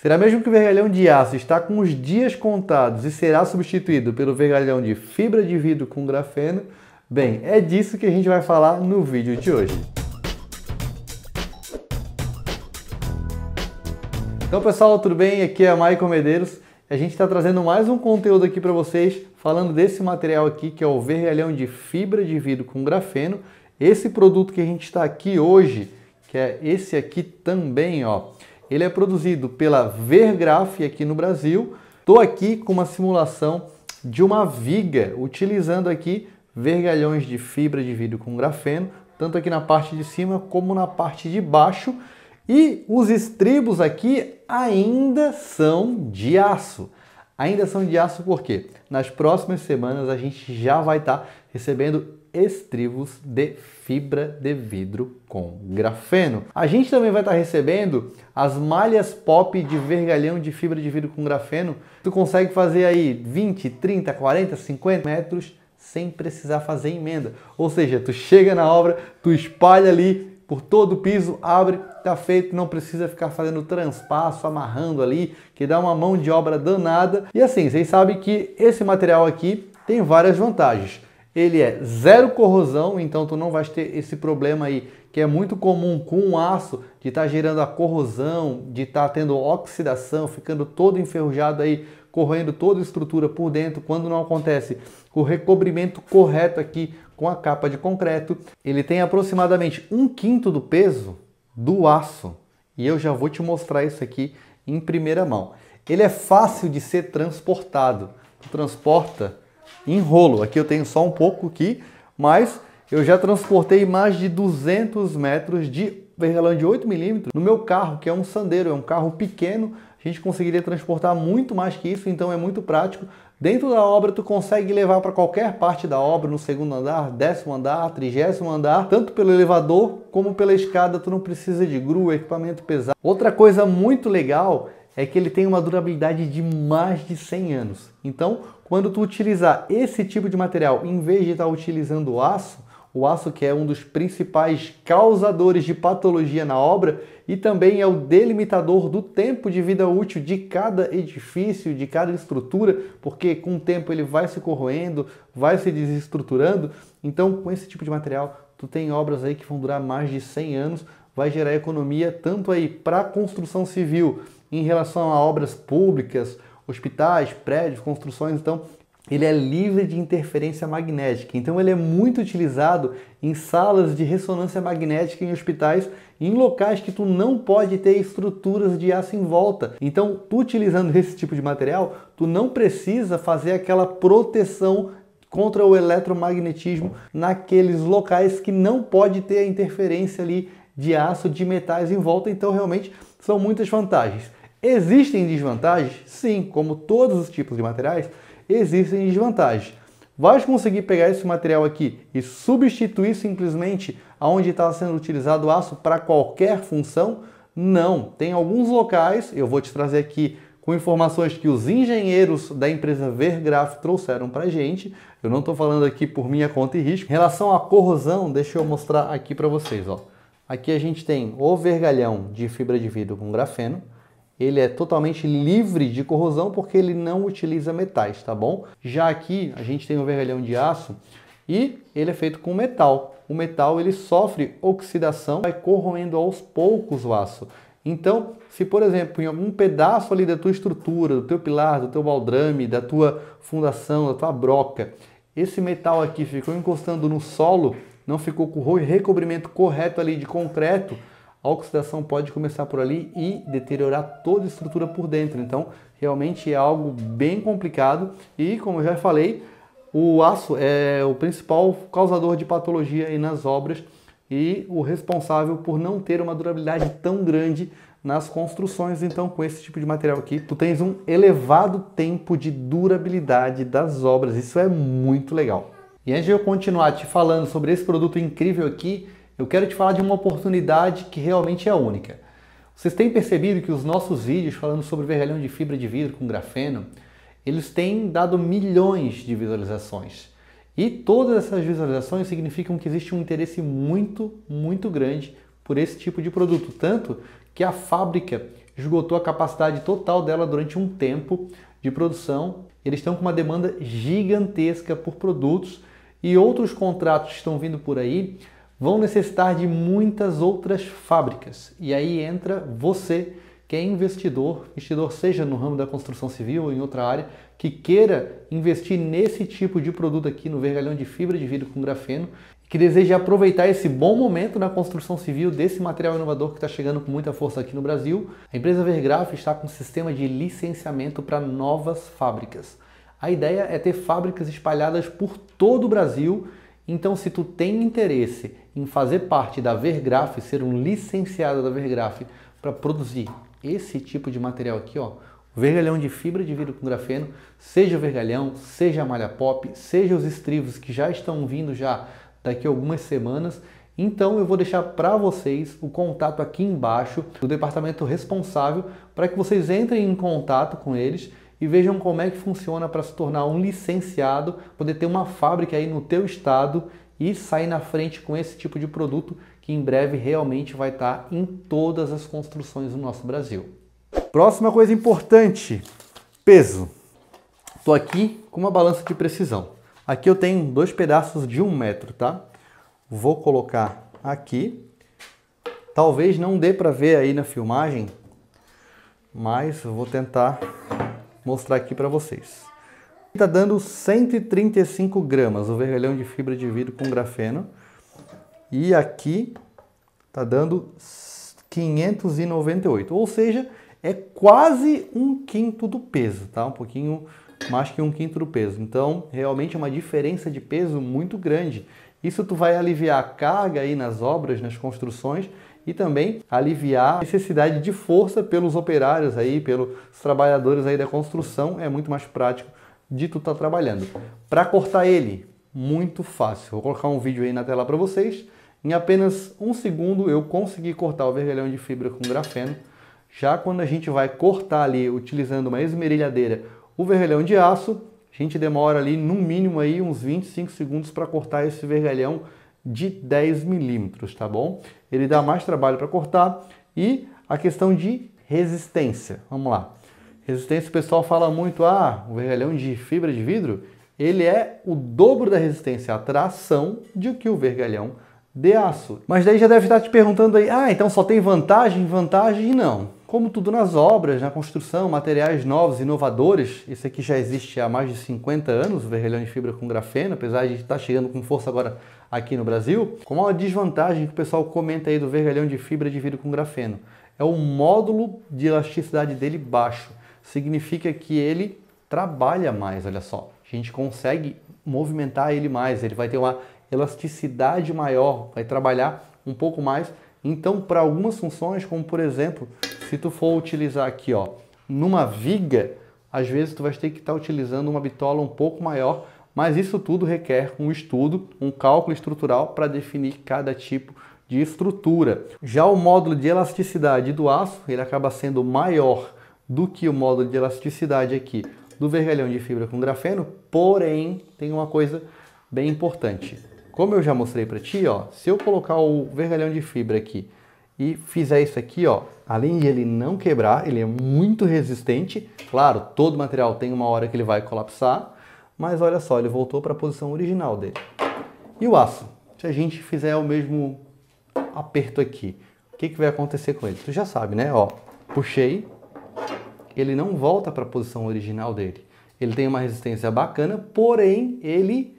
Será mesmo que o vergalhão de aço está com os dias contados e será substituído pelo vergalhão de fibra de vidro com grafeno? Bem, é disso que a gente vai falar no vídeo de hoje. Então pessoal, tudo bem? Aqui é Maicon Medeiros. A gente está trazendo mais um conteúdo aqui para vocês, falando desse material aqui que é o vergalhão de fibra de vidro com grafeno. Esse produto que a gente está aqui hoje, que é esse aqui também, ó. Ele é produzido pela Vergraph aqui no Brasil. Estou aqui com uma simulação de uma viga, utilizando aqui vergalhões de fibra de vidro com grafeno, tanto aqui na parte de cima como na parte de baixo. E os estribos aqui ainda são de aço. Ainda são de aço porque nas próximas semanas a gente já vai estar tá recebendo estribos de fibra de vidro com grafeno. A gente também vai estar recebendo as malhas pop de vergalhão de fibra de vidro com grafeno. Tu consegue fazer aí 20, 30, 40, 50 metros sem precisar fazer emenda. Ou seja, tu chega na obra, tu espalha ali por todo o piso, abre, tá feito, não precisa ficar fazendo transpasso, amarrando ali, que dá uma mão de obra danada. E assim, vocês sabem que esse material aqui tem várias vantagens ele é zero corrosão, então tu não vais ter esse problema aí que é muito comum com o aço de estar tá gerando a corrosão, de estar tá tendo oxidação, ficando todo enferrujado aí, corroendo toda a estrutura por dentro, quando não acontece o recobrimento correto aqui com a capa de concreto, ele tem aproximadamente um quinto do peso do aço. E eu já vou te mostrar isso aqui em primeira mão. Ele é fácil de ser transportado. Tu transporta enrolo. Aqui eu tenho só um pouco aqui, mas eu já transportei mais de 200 metros de vergalhão de 8 milímetros no meu carro, que é um Sandero, é um carro pequeno, a gente conseguiria transportar muito mais que isso, então é muito prático. Dentro da obra tu consegue levar para qualquer parte da obra, no segundo andar, décimo andar, trigésimo andar, tanto pelo elevador como pela escada, tu não precisa de grua, equipamento pesado. Outra coisa muito legal é que ele tem uma durabilidade de mais de 100 anos. Então, quando tu utilizar esse tipo de material, em vez de estar utilizando aço, o aço que é um dos principais causadores de patologia na obra e também é o delimitador do tempo de vida útil de cada edifício, de cada estrutura, porque com o tempo ele vai se corroendo, vai se desestruturando. Então, com esse tipo de material, tu tem obras aí que vão durar mais de 100 anos, vai gerar economia tanto aí para a construção civil, em relação a obras públicas, hospitais, prédios, construções, então ele é livre de interferência magnética. Então ele é muito utilizado em salas de ressonância magnética em hospitais em locais que tu não pode ter estruturas de aço em volta. Então, tu utilizando esse tipo de material, tu não precisa fazer aquela proteção contra o eletromagnetismo naqueles locais que não pode ter a interferência ali de aço, de metais em volta. Então, realmente são muitas vantagens. Existem desvantagens? Sim, como todos os tipos de materiais, existem desvantagens. Vai conseguir pegar esse material aqui e substituir simplesmente aonde está sendo utilizado o aço para qualquer função? Não. Tem alguns locais, eu vou te trazer aqui com informações que os engenheiros da empresa Vergraf trouxeram para gente. Eu não estou falando aqui por minha conta e risco. Em relação à corrosão, deixa eu mostrar aqui para vocês. Ó. Aqui a gente tem o vergalhão de fibra de vidro com grafeno ele é totalmente livre de corrosão porque ele não utiliza metais, tá bom? Já aqui a gente tem um vergalhão de aço e ele é feito com metal. O metal ele sofre oxidação, vai corroendo aos poucos o aço. Então, se por exemplo, em algum pedaço ali da tua estrutura, do teu pilar, do teu baldrame, da tua fundação, da tua broca, esse metal aqui ficou encostando no solo, não ficou com o recobrimento correto ali de concreto, a oxidação pode começar por ali e deteriorar toda a estrutura por dentro. Então, realmente é algo bem complicado e, como eu já falei, o aço é o principal causador de patologia aí nas obras e o responsável por não ter uma durabilidade tão grande nas construções. Então, com esse tipo de material aqui, tu tens um elevado tempo de durabilidade das obras. Isso é muito legal. E antes de eu continuar te falando sobre esse produto incrível aqui, eu quero te falar de uma oportunidade que realmente é única. Vocês têm percebido que os nossos vídeos falando sobre vergalhão de fibra de vidro com grafeno, eles têm dado milhões de visualizações. E todas essas visualizações significam que existe um interesse muito, muito grande por esse tipo de produto, tanto que a fábrica esgotou a capacidade total dela durante um tempo de produção. Eles estão com uma demanda gigantesca por produtos e outros contratos estão vindo por aí vão necessitar de muitas outras fábricas. E aí entra você, que é investidor, investidor seja no ramo da construção civil ou em outra área, que queira investir nesse tipo de produto aqui no vergalhão de fibra de vidro com grafeno, que deseja aproveitar esse bom momento na construção civil desse material inovador que está chegando com muita força aqui no Brasil. A empresa Vergraf está com um sistema de licenciamento para novas fábricas. A ideia é ter fábricas espalhadas por todo o Brasil então, se tu tem interesse em fazer parte da Vergraf, ser um licenciado da Vergraf para produzir esse tipo de material aqui, ó, vergalhão de fibra de vidro com grafeno, seja o vergalhão, seja a malha pop, seja os estrivos que já estão vindo já daqui a algumas semanas, então eu vou deixar para vocês o contato aqui embaixo do departamento responsável para que vocês entrem em contato com eles e vejam como é que funciona para se tornar um licenciado, poder ter uma fábrica aí no teu estado e sair na frente com esse tipo de produto que em breve realmente vai estar tá em todas as construções do nosso Brasil. Próxima coisa importante, peso. Estou aqui com uma balança de precisão. Aqui eu tenho dois pedaços de um metro, tá? Vou colocar aqui. Talvez não dê para ver aí na filmagem, mas vou tentar mostrar aqui para vocês. Está dando 135 gramas o vergalhão de fibra de vidro com grafeno. E aqui está dando 598, ou seja, é quase um quinto do peso, tá? Um pouquinho mais que um quinto do peso. Então, realmente é uma diferença de peso muito grande. Isso tu vai aliviar a carga aí nas obras, nas construções, e também aliviar a necessidade de força pelos operários aí, pelos trabalhadores aí da construção, é muito mais prático de tu estar tá trabalhando. Para cortar ele, muito fácil. Vou colocar um vídeo aí na tela para vocês. Em apenas um segundo eu consegui cortar o vergalhão de fibra com grafeno. Já quando a gente vai cortar ali utilizando uma esmerilhadeira o vergalhão de aço, a gente demora ali no mínimo aí uns 25 segundos para cortar esse vergalhão de 10 milímetros, tá bom? ele dá mais trabalho para cortar. E a questão de resistência. Vamos lá. Resistência, o pessoal fala muito, ah, o vergalhão de fibra de vidro, ele é o dobro da resistência à tração do que o vergalhão de aço. Mas daí já deve estar te perguntando aí, ah, então só tem vantagem, vantagem? Não. Como tudo nas obras, na construção, materiais novos, inovadores, esse aqui já existe há mais de 50 anos, o vergalhão de fibra com grafeno, apesar de estar chegando com força agora aqui no Brasil. Como uma desvantagem que o pessoal comenta aí do vergalhão de fibra de vidro com grafeno? É o módulo de elasticidade dele baixo. Significa que ele trabalha mais, olha só. A gente consegue movimentar ele mais, ele vai ter uma elasticidade maior, vai trabalhar um pouco mais. Então, para algumas funções, como por exemplo, se tu for utilizar aqui, ó, numa viga, às vezes tu vai ter que estar tá utilizando uma bitola um pouco maior, mas isso tudo requer um estudo, um cálculo estrutural para definir cada tipo de estrutura. Já o módulo de elasticidade do aço, ele acaba sendo maior do que o módulo de elasticidade aqui do vergalhão de fibra com grafeno, porém tem uma coisa bem importante. Como eu já mostrei para ti, ó, se eu colocar o vergalhão de fibra aqui e fizer é isso aqui, ó, além de ele não quebrar, ele é muito resistente. Claro, todo material tem uma hora que ele vai colapsar, mas olha só, ele voltou para a posição original dele. E o aço? Se a gente fizer o mesmo aperto aqui, o que, que vai acontecer com ele? Tu já sabe, né? Ó, puxei, ele não volta para a posição original dele. Ele tem uma resistência bacana, porém ele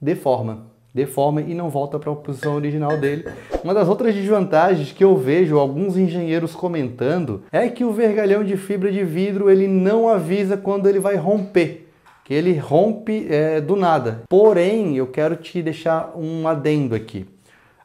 deforma deforma e não volta para a posição original dele. Uma das outras desvantagens que eu vejo alguns engenheiros comentando é que o vergalhão de fibra de vidro ele não avisa quando ele vai romper, que ele rompe é, do nada. Porém, eu quero te deixar um adendo aqui.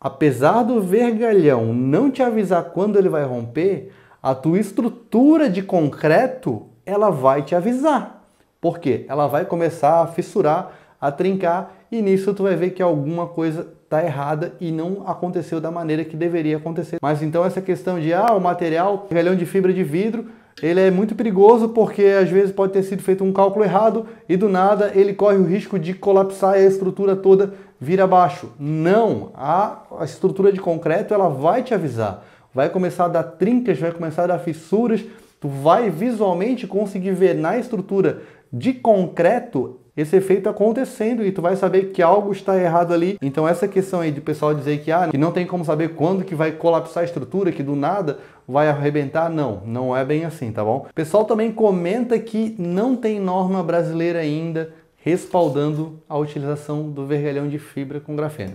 Apesar do vergalhão não te avisar quando ele vai romper, a tua estrutura de concreto ela vai te avisar. Por quê? Ela vai começar a fissurar a trincar e nisso tu vai ver que alguma coisa tá errada e não aconteceu da maneira que deveria acontecer. Mas então essa questão de ah, o material, galhão de fibra de vidro, ele é muito perigoso porque às vezes pode ter sido feito um cálculo errado e do nada ele corre o risco de colapsar e a estrutura toda vir abaixo. Não, a, a estrutura de concreto ela vai te avisar. Vai começar a dar trincas, vai começar a dar fissuras, tu vai visualmente conseguir ver na estrutura de concreto esse efeito acontecendo e tu vai saber que algo está errado ali. Então essa questão aí de pessoal dizer que, ah, que não tem como saber quando que vai colapsar a estrutura, que do nada vai arrebentar, não, não é bem assim, tá bom? pessoal também comenta que não tem norma brasileira ainda respaldando a utilização do vergalhão de fibra com grafeno.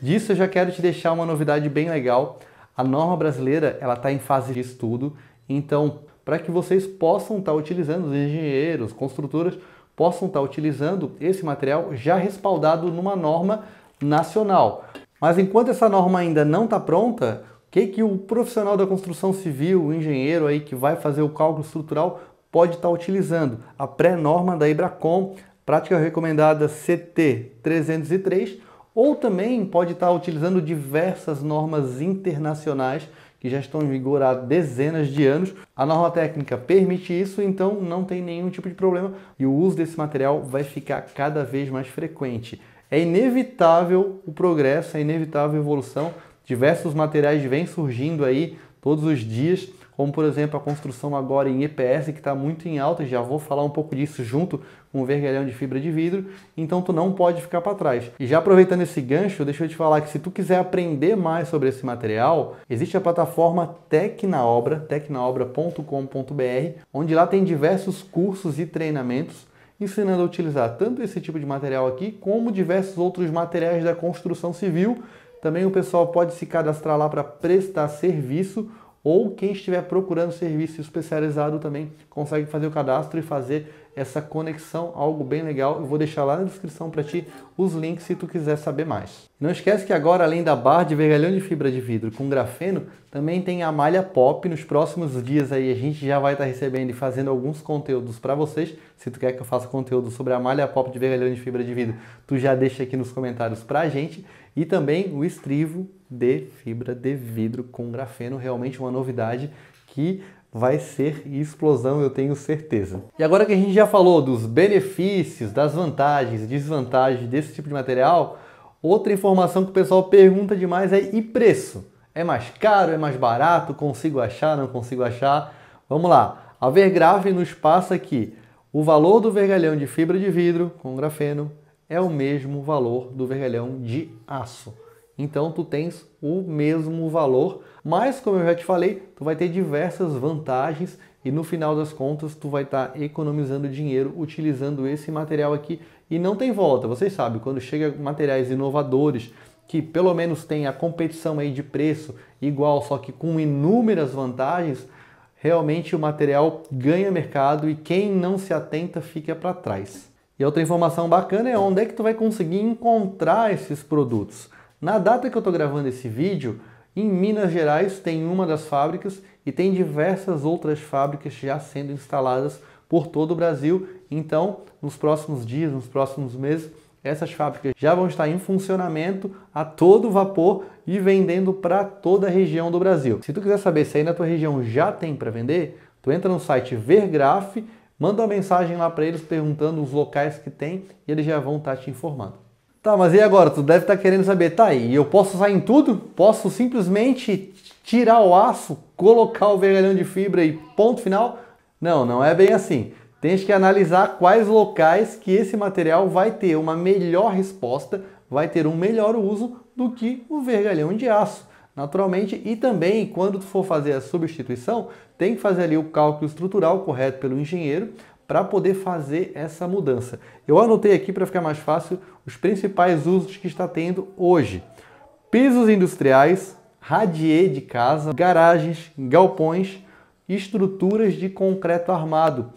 Disso eu já quero te deixar uma novidade bem legal. A norma brasileira ela está em fase de estudo, então para que vocês possam estar tá utilizando os engenheiros, construtoras possam estar utilizando esse material já respaldado numa norma nacional. Mas enquanto essa norma ainda não está pronta, o que, que o profissional da construção civil, o engenheiro aí que vai fazer o cálculo estrutural, pode estar tá utilizando? A pré-norma da Ibracom, prática recomendada CT 303, ou também pode estar tá utilizando diversas normas internacionais que já estão em vigor há dezenas de anos. A norma técnica permite isso, então não tem nenhum tipo de problema e o uso desse material vai ficar cada vez mais frequente. É inevitável o progresso, é inevitável a evolução. Diversos materiais vêm surgindo aí todos os dias como por exemplo a construção agora em EPS que está muito em alta, já vou falar um pouco disso junto com o vergalhão de fibra de vidro, então tu não pode ficar para trás. E já aproveitando esse gancho, deixa eu te falar que se tu quiser aprender mais sobre esse material, existe a plataforma Tecnaobra, na Obra, tecnaobra.com.br, onde lá tem diversos cursos e treinamentos ensinando a utilizar tanto esse tipo de material aqui como diversos outros materiais da construção civil. Também o pessoal pode se cadastrar lá para prestar serviço ou quem estiver procurando serviço especializado também consegue fazer o cadastro e fazer essa conexão, algo bem legal. Eu vou deixar lá na descrição para ti os links se tu quiser saber mais. Não esquece que agora, além da barra de vergalhão de fibra de vidro com grafeno, também tem a malha pop. Nos próximos dias aí a gente já vai estar tá recebendo e fazendo alguns conteúdos para vocês. Se tu quer que eu faça conteúdo sobre a malha pop de vergalhão de fibra de vidro, tu já deixa aqui nos comentários para a gente. E também o estrivo de fibra de vidro com grafeno, realmente uma novidade que vai ser explosão, eu tenho certeza. E agora que a gente já falou dos benefícios, das vantagens, desvantagens desse tipo de material, outra informação que o pessoal pergunta demais é e preço? É mais caro, é mais barato, consigo achar, não consigo achar? Vamos lá. A Vergrave nos passa aqui o valor do vergalhão de fibra de vidro com grafeno é o mesmo valor do vergalhão de aço. Então tu tens o mesmo valor, mas como eu já te falei, tu vai ter diversas vantagens e no final das contas tu vai estar tá economizando dinheiro utilizando esse material aqui e não tem volta. Vocês sabem, quando chega materiais inovadores que pelo menos tem a competição aí de preço igual, só que com inúmeras vantagens, realmente o material ganha mercado e quem não se atenta fica para trás. E outra informação bacana é onde é que tu vai conseguir encontrar esses produtos. Na data que eu estou gravando esse vídeo, em Minas Gerais tem uma das fábricas e tem diversas outras fábricas já sendo instaladas por todo o Brasil. Então, nos próximos dias, nos próximos meses, essas fábricas já vão estar em funcionamento a todo vapor e vendendo para toda a região do Brasil. Se tu quiser saber se aí na tua região já tem para vender, tu entra no site Vergraf, manda uma mensagem lá para eles perguntando os locais que tem e eles já vão estar te informando. Tá, mas e agora? Tu deve estar tá querendo saber, tá, e eu posso usar em tudo? Posso simplesmente tirar o aço, colocar o vergalhão de fibra e ponto final? Não, não é bem assim. Tens que analisar quais locais que esse material vai ter uma melhor resposta, vai ter um melhor uso do que o vergalhão de aço naturalmente. E também, quando tu for fazer a substituição, tem que fazer ali o cálculo estrutural correto pelo engenheiro para poder fazer essa mudança. Eu anotei aqui para ficar mais fácil os principais usos que está tendo hoje: pisos industriais, radier de casa, garagens, galpões, estruturas de concreto armado,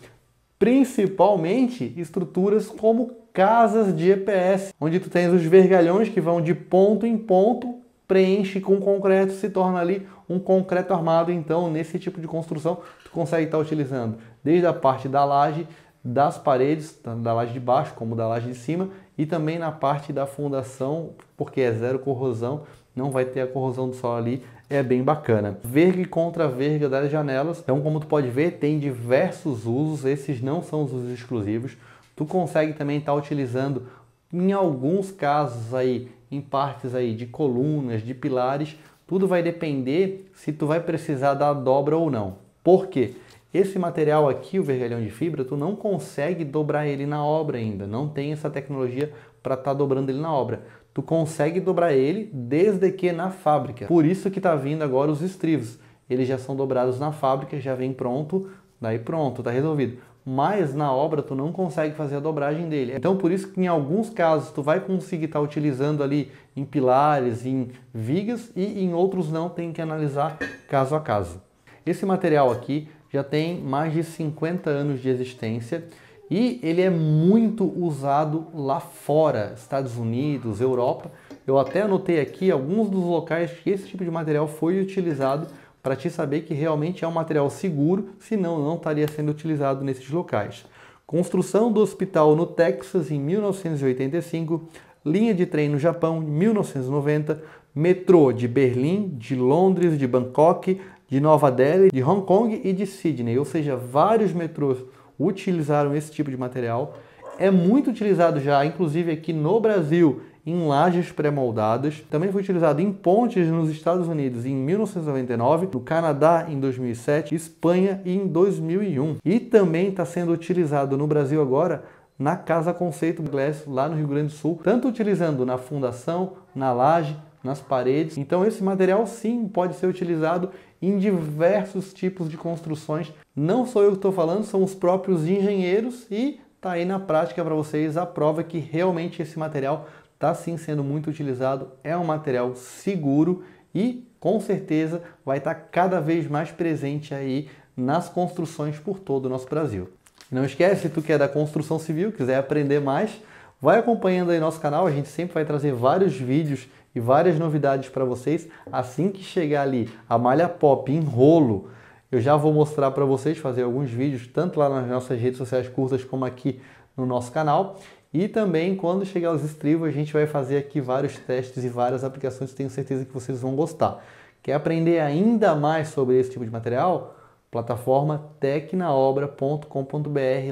principalmente estruturas como casas de EPS, onde tu tens os vergalhões que vão de ponto em ponto preenche com concreto, se torna ali um concreto armado. Então, nesse tipo de construção, tu consegue estar tá utilizando desde a parte da laje, das paredes, tanto da laje de baixo como da laje de cima, e também na parte da fundação, porque é zero corrosão, não vai ter a corrosão do solo ali, é bem bacana. Verga contra verga das janelas. Então, como tu pode ver, tem diversos usos, esses não são os usos exclusivos. Tu consegue também estar tá utilizando em alguns casos aí, em partes aí de colunas, de pilares, tudo vai depender se tu vai precisar da dobra ou não. Por quê? Esse material aqui, o vergalhão de fibra, tu não consegue dobrar ele na obra ainda. Não tem essa tecnologia para estar tá dobrando ele na obra. Tu consegue dobrar ele desde que na fábrica. Por isso que está vindo agora os estribos. Eles já são dobrados na fábrica, já vem pronto, daí pronto, está resolvido mas na obra tu não consegue fazer a dobragem dele. Então por isso que em alguns casos tu vai conseguir estar tá utilizando ali em pilares, em vigas e em outros não, tem que analisar caso a caso. Esse material aqui já tem mais de 50 anos de existência e ele é muito usado lá fora, Estados Unidos, Europa. Eu até anotei aqui alguns dos locais que esse tipo de material foi utilizado para te saber que realmente é um material seguro, senão não estaria sendo utilizado nesses locais. Construção do hospital no Texas em 1985, linha de trem no Japão em 1990, metrô de Berlim, de Londres, de Bangkok, de Nova Delhi, de Hong Kong e de Sydney, ou seja, vários metrôs utilizaram esse tipo de material. É muito utilizado já, inclusive aqui no Brasil em lajes pré-moldadas. Também foi utilizado em pontes nos Estados Unidos em 1999, no Canadá em 2007, Espanha em 2001. E também está sendo utilizado no Brasil agora na Casa Conceito Glass, lá no Rio Grande do Sul, tanto utilizando na fundação, na laje, nas paredes. Então esse material sim pode ser utilizado em diversos tipos de construções. Não sou eu que estou falando, são os próprios engenheiros e está aí na prática para vocês a prova que realmente esse material está sim sendo muito utilizado, é um material seguro e com certeza vai estar tá cada vez mais presente aí nas construções por todo o nosso Brasil. Não esquece, se tu quer é da construção civil, quiser aprender mais, vai acompanhando aí nosso canal, a gente sempre vai trazer vários vídeos e várias novidades para vocês. Assim que chegar ali a malha pop em rolo, eu já vou mostrar para vocês, fazer alguns vídeos, tanto lá nas nossas redes sociais curtas como aqui no nosso canal. E também, quando chegar aos estribos, a gente vai fazer aqui vários testes e várias aplicações, tenho certeza que vocês vão gostar. Quer aprender ainda mais sobre esse tipo de material? plataforma tecnaobra.com.br.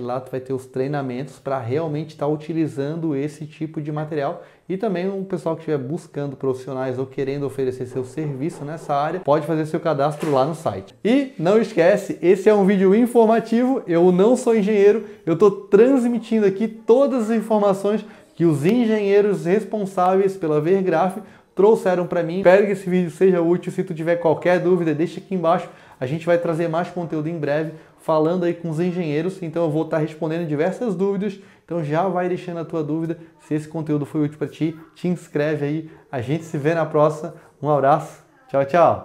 Lá tu vai ter os treinamentos para realmente estar tá utilizando esse tipo de material e também o um pessoal que estiver buscando profissionais ou querendo oferecer seu serviço nessa área, pode fazer seu cadastro lá no site. E não esquece, esse é um vídeo informativo, eu não sou engenheiro, eu estou transmitindo aqui todas as informações que os engenheiros responsáveis pela Vergraph trouxeram para mim. Espero que esse vídeo seja útil. Se tu tiver qualquer dúvida, deixa aqui embaixo. A gente vai trazer mais conteúdo em breve, falando aí com os engenheiros, então eu vou estar respondendo diversas dúvidas. Então já vai deixando a tua dúvida. Se esse conteúdo foi útil para ti, te inscreve aí. A gente se vê na próxima. Um abraço. Tchau, tchau.